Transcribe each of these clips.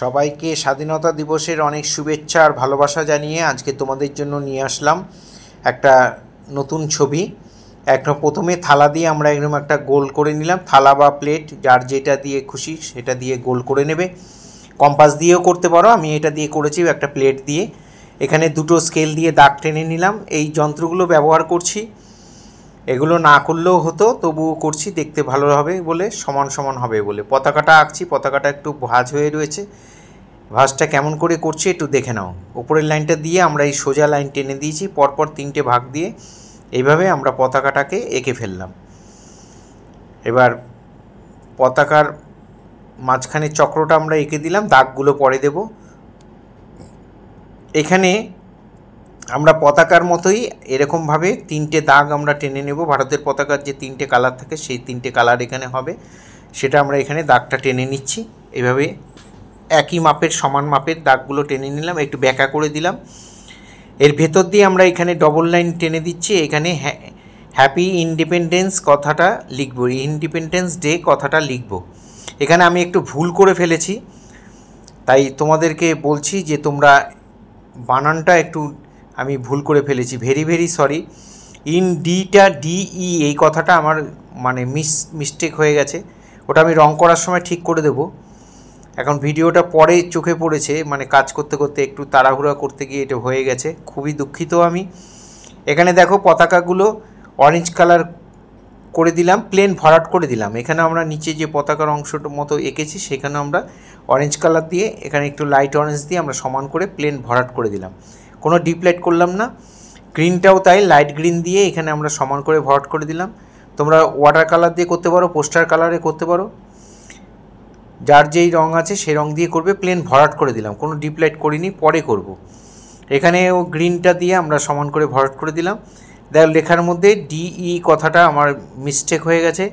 সবাইকে স্বাধীনতা দিবসের অনেক শুভেচ্ছা আর ভালোবাসা জানিয়ে আজকে তোমাদের জন্য নিয়ে আসলাম একটা নতুন ছবি একটা প্রথমে থালা দিয়ে আমরা একদম একটা গোল করে নিলাম থালা বা প্লেট যার যেটা দিয়ে খুশি সেটা দিয়ে গোল করে নেবে কম্পাস দিয়েও করতে পারো আমি এটা দিয়ে করেছি একটা প্লেট দিয়ে এখানে দুটো স্কেল দিয়ে দাগ টেনে নিলাম এই যন্ত্রগুলো ব্যবহার করছি এগুলো না করলেও হতো তবুও করছি দেখতে ভালো হবে বলে সমান সমান হবে বলে পতাকাটা আঁকছি পতাকাটা একটু ভাজ হয়ে রয়েছে ভাজটা কেমন করে করছি একটু দেখে নাও ওপরের লাইনটা দিয়ে আমরা এই সোজা লাইন টেনে দিয়েছি পরপর তিনটে ভাগ দিয়ে এইভাবে আমরা পতাকাটাকে এঁকে ফেললাম এবার পতাকার মাঝখানে চক্রটা আমরা এঁকে দিলাম দাগগুলো পরে দেব এখানে আমরা পতাকার মতোই এরকমভাবে তিনটে দাগ আমরা টেনে নেব ভারতের পতাকার যে তিনটে কালার থাকে সেই তিনটে কালার এখানে হবে সেটা আমরা এখানে দাগটা টেনে নিচ্ছি এভাবে একই মাপের সমান মাপের দাগগুলো টেনে নিলাম একটু ব্যাকা করে দিলাম এর ভেতর দিয়ে আমরা এখানে ডবল লাইন টেনে দিচ্ছি এখানে হ্যাপি ইন্ডিপেন্ডেন্স কথাটা লিখব ইন্ডিপেন্ডেন্স ডে কথাটা লিখব এখানে আমি একটু ভুল করে ফেলেছি তাই তোমাদেরকে বলছি যে তোমরা বানানটা একটু আমি ভুল করে ফেলেছি ভেরি ভেরি সরি ইন ডিটা ডিই এই কথাটা আমার মানে মিস মিস্টেক হয়ে গেছে ওটা আমি রং করার সময় ঠিক করে দেব এখন ভিডিওটা পরে চোখে পড়েছে মানে কাজ করতে করতে একটু তাড়াহুড়া করতে গিয়ে এটা হয়ে গেছে খুবই দুঃখিত আমি এখানে দেখো পতাকাগুলো অরেঞ্জ কালার করে দিলাম প্লেন ভরাট করে দিলাম এখানে আমরা নিচে যে পতাকার অংশটা মতো এঁকেছি সেখানে আমরা অরেঞ্জ কালার দিয়ে এখানে একটু লাইট অরেঞ্জ দিয়ে আমরা সমান করে প্লেন ভরাট করে দিলাম কোনো ডিপ লাইট করলাম না গ্রিনটাও তাই লাইট গ্রিন দিয়ে এখানে আমরা সমান করে ভরাট করে দিলাম তোমরা ওয়াটার কালার দিয়ে করতে পারো পোস্টার কালারে করতে পারো যার যেই রং আছে সেই রং দিয়ে করবে প্লেন ভরাট করে দিলাম কোনো ডিপ লাইট করিনি পরে করব। এখানেও গ্রিনটা দিয়ে আমরা সমান করে ভরাট করে দিলাম দেখ লেখার মধ্যে ডিই e কথাটা আমার মিস্টেক হয়ে গেছে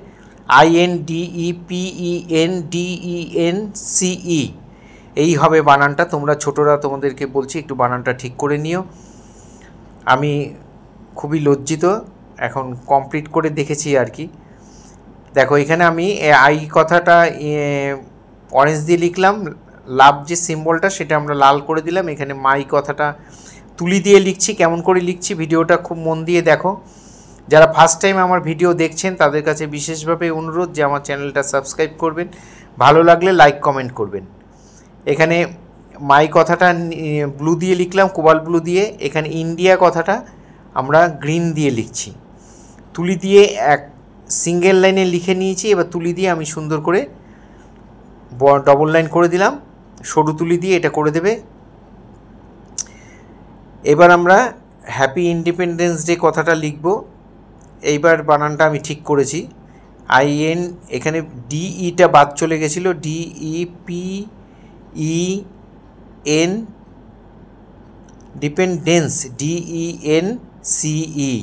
I N D E P E N D E N C E এই হবে বানানটা তোমরা ছোটরা তোমাদেরকে বলছি একটু বানানটা ঠিক করে নিও আমি খুবই লজ্জিত এখন কমপ্লিট করে দেখেছি আর কি দেখো এখানে আমি আই কথাটা অরেঞ্জ দিয়ে লিখলাম লাভ যে সিম্বলটা সেটা আমরা লাল করে দিলাম এখানে মাই কথাটা তুলি দিয়ে লিখছি কেমন করে লিখছি ভিডিওটা খুব মন দিয়ে দেখো যারা ফার্স্ট টাইম আমার ভিডিও দেখছেন তাদের কাছে বিশেষভাবে অনুরোধ যে আমার চ্যানেলটা সাবস্ক্রাইব করবেন ভালো লাগলে লাইক কমেন্ট করবেন এখানে মাই কথাটা ব্লু দিয়ে লিখলাম কোবাল ব্লু দিয়ে এখানে ইন্ডিয়া কথাটা আমরা গ্রিন দিয়ে লিখছি তুলি দিয়ে এক সিঙ্গেল লাইনে লিখে নিয়েছি এবার তুলি দিয়ে আমি সুন্দর করে ডবল লাইন করে দিলাম সরু তুলি দিয়ে এটা করে দেবে এবার আমরা হ্যাপি ইন্ডিপেন্ডেন্স ডে কথাটা লিখব এইবার বানানটা আমি ঠিক করেছি আইএন এখানে ডিইটা e বাদ চলে গেছিলো D E P e E N dependence D E N C E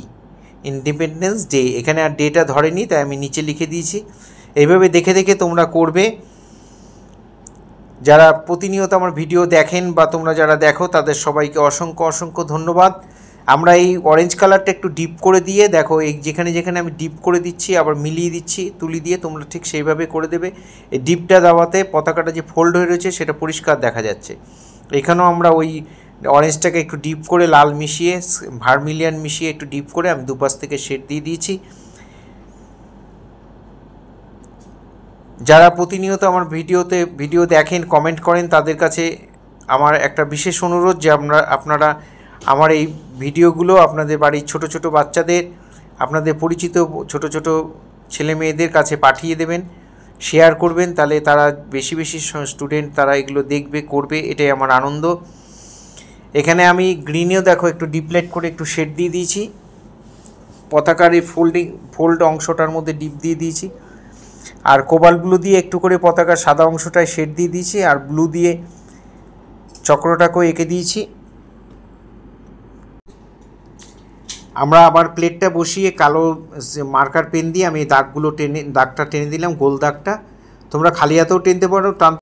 independence day এখানে আর ডেটা ধরেনি তাই আমি নিচে লিখে দিয়েছি এইভাবে দেখে দেখে তোমরা করবে যারা প্রতিনিয়ত আমার ভিডিও দেখেন বা তোমরা যারা দেখো তাদের সবাইকে অসংখ্য অসংখ্য ধন্যবাদ আমরা এই অরেঞ্জ কালারটা একটু ডিপ করে দিয়ে দেখো এই যেখানে যেখানে আমি ডিপ করে দিচ্ছি আবার মিলিয়ে দিচ্ছি তুলি দিয়ে তোমরা ঠিক সেইভাবে করে দেবে এই ডিপটা দেওয়াতে পতাকাটা যে ফোল্ড হয়ে রয়েছে সেটা পরিষ্কার দেখা যাচ্ছে এখানেও আমরা ওই অরেঞ্জটাকে একটু ডিপ করে লাল মিশিয়ে ভার্মিলিয়ান মিশিয়ে একটু ডিপ করে আমি দুপাশ থেকে শেড দিয়ে দিয়েছি যারা প্রতিনিয়ত আমার ভিডিওতে ভিডিও দেখেন কমেন্ট করেন তাদের কাছে আমার একটা বিশেষ অনুরোধ যে আমরা আপনারা আমার এই ভিডিওগুলো আপনাদের বাড়ির ছোট ছোট বাচ্চাদের আপনাদের পরিচিত ছোট ছোট ছেলে মেয়েদের কাছে পাঠিয়ে দেবেন শেয়ার করবেন তাহলে তারা বেশি বেশি স্টুডেন্ট তারা এগুলো দেখবে করবে এটাই আমার আনন্দ এখানে আমি গ্রিনেও দেখো একটু ডিপ্লেট করে একটু শেড দিয়ে দিয়েছি পতাকার এই ফোল্ডিং ফোল্ড অংশটার মধ্যে ডিপ দিয়ে দিয়েছি আর কোবাল ব্লু দিয়ে একটু করে পতাকার সাদা অংশটায় শেড দিয়ে দিয়েছি আর ব্লু দিয়ে চক্রটাকেও এঁকে দিয়েছি আমরা আবার প্লেটটা বসিয়ে কালো মার্কার পেন দিয়ে আমি দাগগুলো টেনে দাগটা টেনে দিলাম গোল দাগটা তোমরা খালি হাতেও টেনতে পারো টান